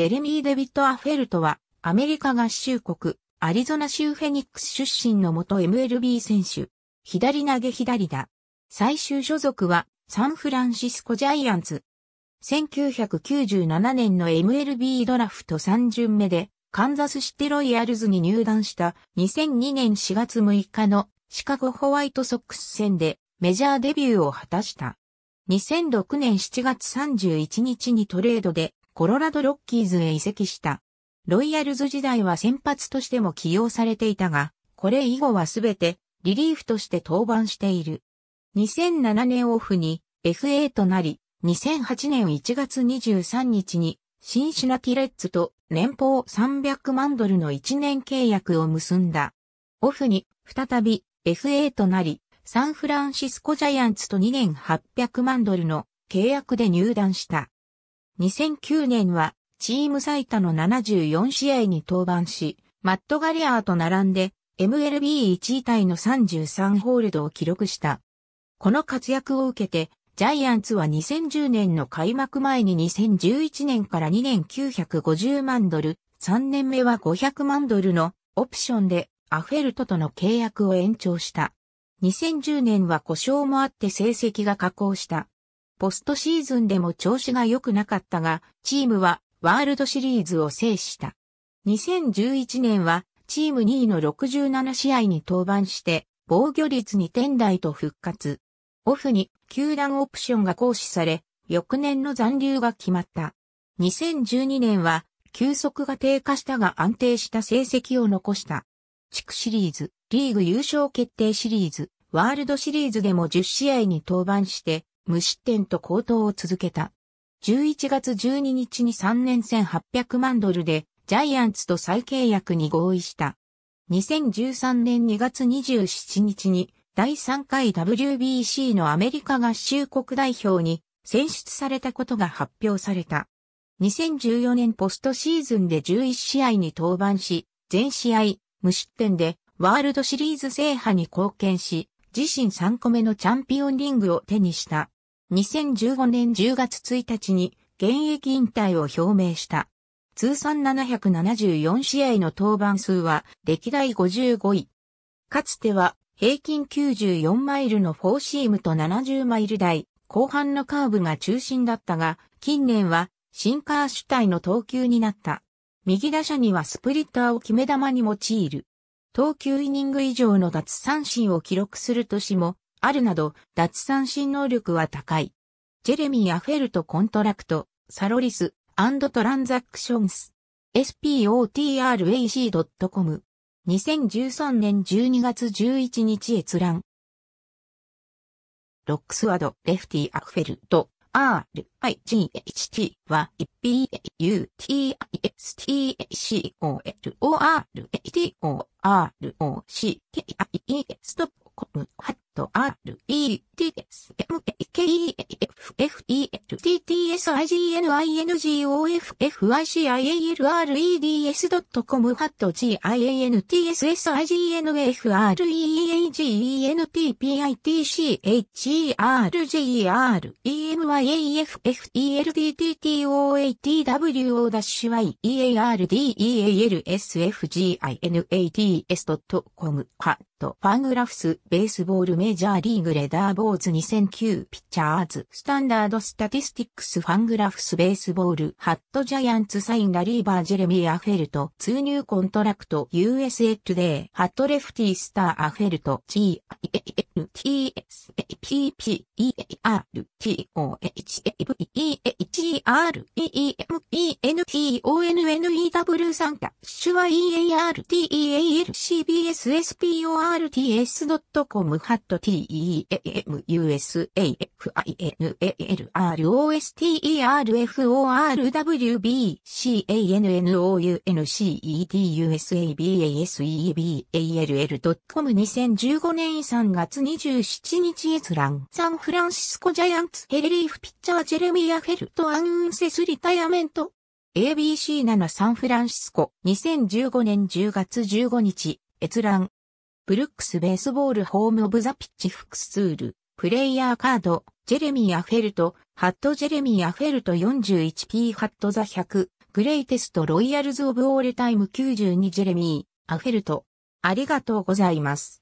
ジェレミー・デビッド・アフェルトは、アメリカ合衆国、アリゾナ州フェニックス出身の元 MLB 選手。左投げ左だ。最終所属は、サンフランシスコジャイアンツ。1997年の MLB ドラフト3巡目で、カンザスシテロイヤルズに入団した2002年4月6日のシカゴホワイトソックス戦でメジャーデビューを果たした。2006年7月31日にトレードでコロラドロッキーズへ移籍した。ロイヤルズ時代は先発としても起用されていたが、これ以後はすべてリリーフとして登板している。2007年オフに FA となり、2008年1月23日にシンシナティレッツと年俸300万ドルの1年契約を結んだ。オフに再び FA となり、サンフランシスコジャイアンツと2年800万ドルの契約で入団した。2009年はチーム最多の74試合に登板し、マット・ガリアーと並んで MLB1 位タイの33ホールドを記録した。この活躍を受けて、ジャイアンツは2010年の開幕前に2011年から2年950万ドル、3年目は500万ドルのオプションでアフェルトとの契約を延長した。2010年は故障もあって成績が下降した。ポストシーズンでも調子が良くなかったが、チームはワールドシリーズを制した。2011年はチーム2位の67試合に登板して、防御率2点台と復活。オフに球団オプションが行使され、翌年の残留が決まった。2012年は、球速が低下したが安定した成績を残した。地区シリーズ、リーグ優勝決定シリーズ、ワールドシリーズでも10試合に登板して、無失点と高騰を続けた。11月12日に3年1800万ドルでジャイアンツと再契約に合意した。2013年2月27日に第3回 WBC のアメリカ合衆国代表に選出されたことが発表された。2014年ポストシーズンで11試合に登板し、全試合無失点でワールドシリーズ制覇に貢献し、自身3個目のチャンピオンリングを手にした。2015年10月1日に現役引退を表明した。通算774試合の登板数は歴代55位。かつては平均94マイルのフォーシームと70マイル台、後半のカーブが中心だったが、近年はシンカー主体の投球になった。右打者にはスプリッターを決め球に用いる。投球イニング以上の脱三振を記録する年もあるなど、脱三振能力は高い。ジェレミー・アフェルト・コントラクト、サロリス、アンドトランザクションス、spotrac.com、2013年12月11日閲覧。ロックスワード、レフティ・アフェルト、RIGHT は PUTISTACOLORATOROCKIE ストップコムと R。e, t, s, m, a k, e, f, f, e, l, t, t, s, i, g, n, i, n, g, o, f, f, i, c, i, a, l, r, e, d, s. com, hat, g, i, a, n, t, s, s, i, g, n, f, r, e, a, g, e, n, t, p, i, t, c, h, e, r, g, e, r, e, m, y, a, f, f, e, l, d, t, t, o, a, t, w, o, y, e, a, r, d, e, a, l, s, f, g, i, n, a, t, s. com, hat, ファングラフス、ベースボールメジャーリーグレダーボーズ2009ピッチャーズスタンダードスタティスティックスファングラフスベースボールハットジャイアンツサインラリーバージェレミー・アフェルト通入コントラクト USA トゥデイハットレフティスター・アフェルト T TSPPERTOHEVEREMENTONEW 参加手話 EARTEALCBSSPORTS.com ハット TE a m u s a f i n a r o s t e r c a n n o u n c e u s a b a s e b a l l c o m 2 0 1 5年3月27日閲覧サンフランシスコジャイアンツヘレリーフピッチャージェレミア・フェルトアン・ウンセスリタイアメント ABC7 サンフランシスコ2015年10月15日閲覧ブルックスベースボールホームオブザピッチフックスツール、プレイヤーカード、ジェレミー・ア・フェルト、ハットジェレミー・ア・フェルト 41P ハットザ100、グレイテストロイヤルズ・オブ・オールタイム92ジェレミー、アフェルト。ありがとうございます。